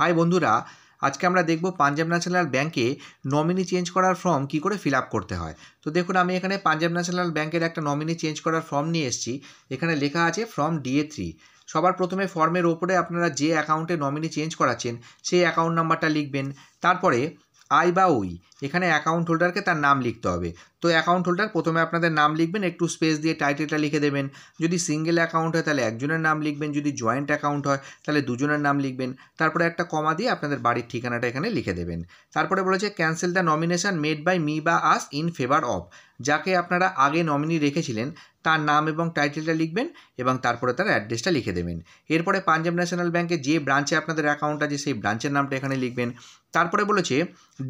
high বন্ধুরা আজকে আমরা দেখব পাঞ্জাব ন্যাশনাল ব্যাংকে নমিনি চেঞ্জ করার ফর্ম কি করে ফিল করতে হয় তো দেখুন আমি এখানে পাঞ্জাব ন্যাশনাল ব্যাংকের একটা নমিনি চেঞ্জ করার ফর্ম নিয়ে এসেছি এখানে লেখা আছে ফর্ম ডিএ থ্রি সবার প্রথমে ফর্মের ওপরে আপনারা যে অ্যাকাউন্টে নমিনি চেঞ্জ করাচ্ছেন সেই অ্যাকাউন্ট নাম্বারটা লিখবেন তারপরে আই বা ওই এখানে অ্যাকাউন্ট হোল্ডারকে তার নাম লিখতে হবে তো অ্যাকাউন্ট হোল্ডার প্রথমে আপনাদের নাম লিখবেন একটু স্পেস দিয়ে টাইটেলটা লিখে দেবেন যদি সিঙ্গেল অ্যাকাউন্ট হয় তাহলে একজনের নাম লিখবেন যদি জয়েন্ট অ্যাকাউন্ট হয় তাহলে দুজনের নাম লিখবেন তারপরে একটা কমা দিয়ে আপনাদের বাড়ির ঠিকানাটা এখানে লিখে দেবেন তারপরে বলেছে cancel the nomination made by me বা আস ইন ফেভার অফ যাকে আপনারা আগে নমিনি রেখেছিলেন তার নাম এবং টাইটেলটা লিখবেন এবং তারপরে তার অ্যাড্রেসটা লিখে দেবেন এরপরে পাঞ্জাব ন্যাশনাল ব্যাঙ্কে যে ব্রাঞ্চে আপনাদের অ্যাকাউন্ট আছে সেই ব্রাঞ্চের নামটা এখানে লিখবেন তারপরে বলেছে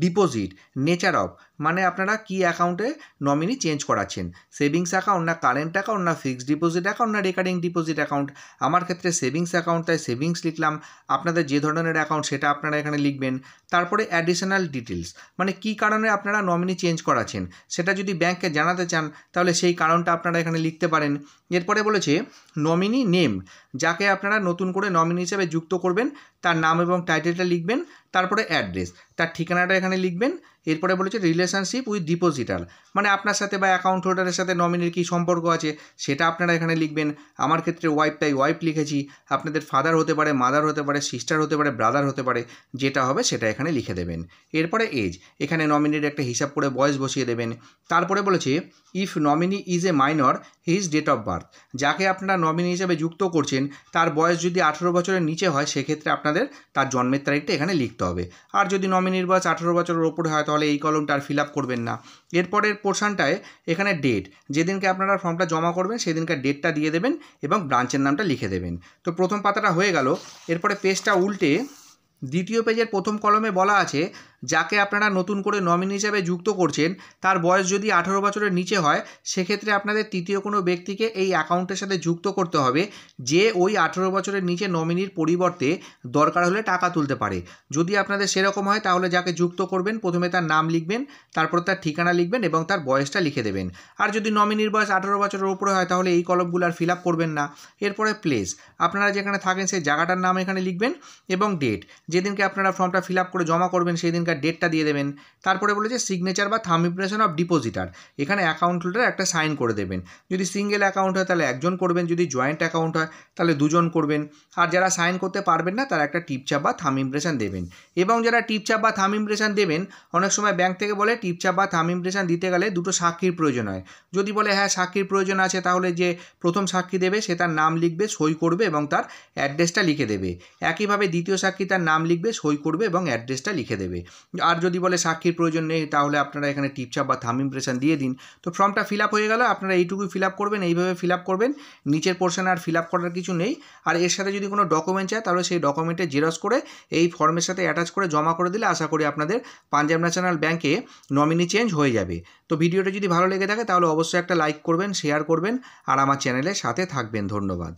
ডিপোজিট নেচার অফ মানে আপনারা কি অ্যাকাউন্টে নমিনি চেঞ্জ করাচ্ছেন সেভিংস অ্যাকাউন্ট না কারেন্ট অ্যাকাউন্ট না ফিক্সড ডিপোজিট অ্যাকাউন্ট না রেকারিং ডিপোজিট অ্যাকাউন্ট আমার ক্ষেত্রে সেভিংস অ্যাকাউন্ট তাই সেভিংস লিখলাম আপনাদের যে ধরনের অ্যাকাউন্ট সেটা আপনারা এখানে লিখবেন তারপরে অ্যাডিশনাল ডিটেলস মানে কি কারণে আপনারা নমিনি চেঞ্জ করাচ্ছেন সেটা যদি ব্যাংককে জানাতে চান তাহলে সেই কারণটা আপনারা এখানে লিখতে পারেন এরপরে বলেছে নমিনি নেম যাকে আপনারা নতুন করে নমিনি হিসেবে যুক্ত করবেন তার নাম এবং টাইটেলটা লিখবেন তারপরে অ্যাড্রেস তার ঠিকানাটা এখানে লিখবেন এরপরে বলেছে রিলে রিলেশনশিপ উইথ ডিপোজিটার মানে আপনার সাথে বা অ্যাকাউন্ট হোল্ডারের সাথে নমিনির কী সম্পর্ক আছে সেটা আপনারা এখানে লিখবেন আমার ক্ষেত্রে ওয়াইফ তাই ওয়াইফ লিখেছি আপনাদের ফাদার হতে পারে মাদার হতে পারে সিস্টার হতে পারে ব্রাদার হতে পারে যেটা হবে সেটা এখানে লিখে দেবেন এরপরে এজ এখানে নমিনির একটা হিসাব করে বয়স বসিয়ে দেবেন তারপরে বলেছে if nominee is a minor his date of birth যাকে আপনারা নমিনি হিসাবে যুক্ত করছেন তার বয়স যদি আঠেরো বছরের নিচে হয় সেক্ষেত্রে আপনাদের তার জন্মের তারিখটা এখানে লিখতে হবে আর যদি নমিনির বয়স আঠেরো বছরের ওপরে হয় তাহলে এই কলমটা আর ফিল করবেন না এরপরের পোর্শানটায় এখানে ডেট যেদিনকে আপনারা ফর্মটা জমা করবেন সেদিনকে ডেটটা দিয়ে দেবেন এবং ব্রাঞ্চের নামটা লিখে দেবেন তো প্রথম পাতাটা হয়ে গেল এরপরে পেজটা উল্টে দ্বিতীয় পেজের প্রথম কলমে বলা আছে যাকে আপনারা নতুন করে নমিনি হিসাবে যুক্ত করছেন তার বয়স যদি আঠারো বছরের নিচে হয় সেক্ষেত্রে আপনাদের তৃতীয় কোনো ব্যক্তিকে এই অ্যাকাউন্টের সাথে যুক্ত করতে হবে যে ওই আঠেরো বছরের নিচে নমিনির পরিবর্তে দরকার হলে টাকা তুলতে পারে যদি আপনাদের সেরকম হয় তাহলে যাকে যুক্ত করবেন প্রথমে তার নাম লিখবেন তারপর তার ঠিকানা লিখবেন এবং তার বয়সটা লিখে দেবেন আর যদি নমিনির বয়স আঠেরো বছরের উপরে হয় তাহলে এই কলমগুলো আর ফিল করবেন না এরপরে প্লেস আপনারা যেখানে থাকেন সেই জায়গাটার নাম এখানে লিখবেন এবং ডেট যেদিনকে আপনারা ফর্মটা ফিল করে জমা করবেন সেই দিনকার সেটার ডেটটা দিয়ে দেবেন তারপরে বলেছে সিগনেচার বা থাম ইম্প্রেশন অফ ডিপোজিটার এখানে অ্যাকাউন্ট হোল্ডার একটা সাইন করে দেবেন যদি সিঙ্গেল অ্যাকাউন্ট হয় তাহলে একজন করবেন যদি জয়েন্ট অ্যাকাউন্ট হয় তাহলে দুজন করবেন আর যারা সাইন করতে পারবেন না তারা একটা টিপচাপ বা থাম ইম্প্রেশন দেবেন এবং যারা টিপচাপ বা থাম ইম্প্রেশন দেবেন অনেক সময় ব্যাংক থেকে বলে টিপচাপ বা থাম ইম্প্রেশন দিতে গেলে দুটো সাক্ষীর প্রয়োজন হয় যদি বলে হ্যাঁ সাক্ষীর প্রয়োজন আছে তাহলে যে প্রথম সাক্ষী দেবে সে তার নাম লিখবে সই করবে এবং তার অ্যাড্রেসটা লিখে দেবে একইভাবে দ্বিতীয় সাক্ষী তার নাম লিখবে সই করবে এবং অ্যাড্রেসটা লিখে দেবে আর যদি বলে সাক্ষীর প্রয়োজন নেই তাহলে আপনারা এখানে টিপচাপ বা থাম ইমপ্রেশন দিয়ে দিন তো ফর্মটা ফিল আপ হয়ে গেল আপনারা এইটুকুই ফিল আপ করবেন এইভাবে ফিল আপ করবেন নিচের পোর্শন আর ফিল আপ করার কিছু নেই আর এর সাথে যদি কোনো ডকুমেন্ট চায় তাহলে সেই ডকুমেন্টে জেরক্স করে এই ফর্মের সাথে অ্যাটাচ করে জমা করে দিলে আশা করি আপনাদের পাঞ্জাব ন্যাশনাল ব্যাংকে নমিনি চেঞ্জ হয়ে যাবে তো ভিডিওটা যদি ভালো লেগে থাকে তাহলে অবশ্যই একটা লাইক করবেন শেয়ার করবেন আর আমার চ্যানেলের সাথে থাকবেন ধন্যবাদ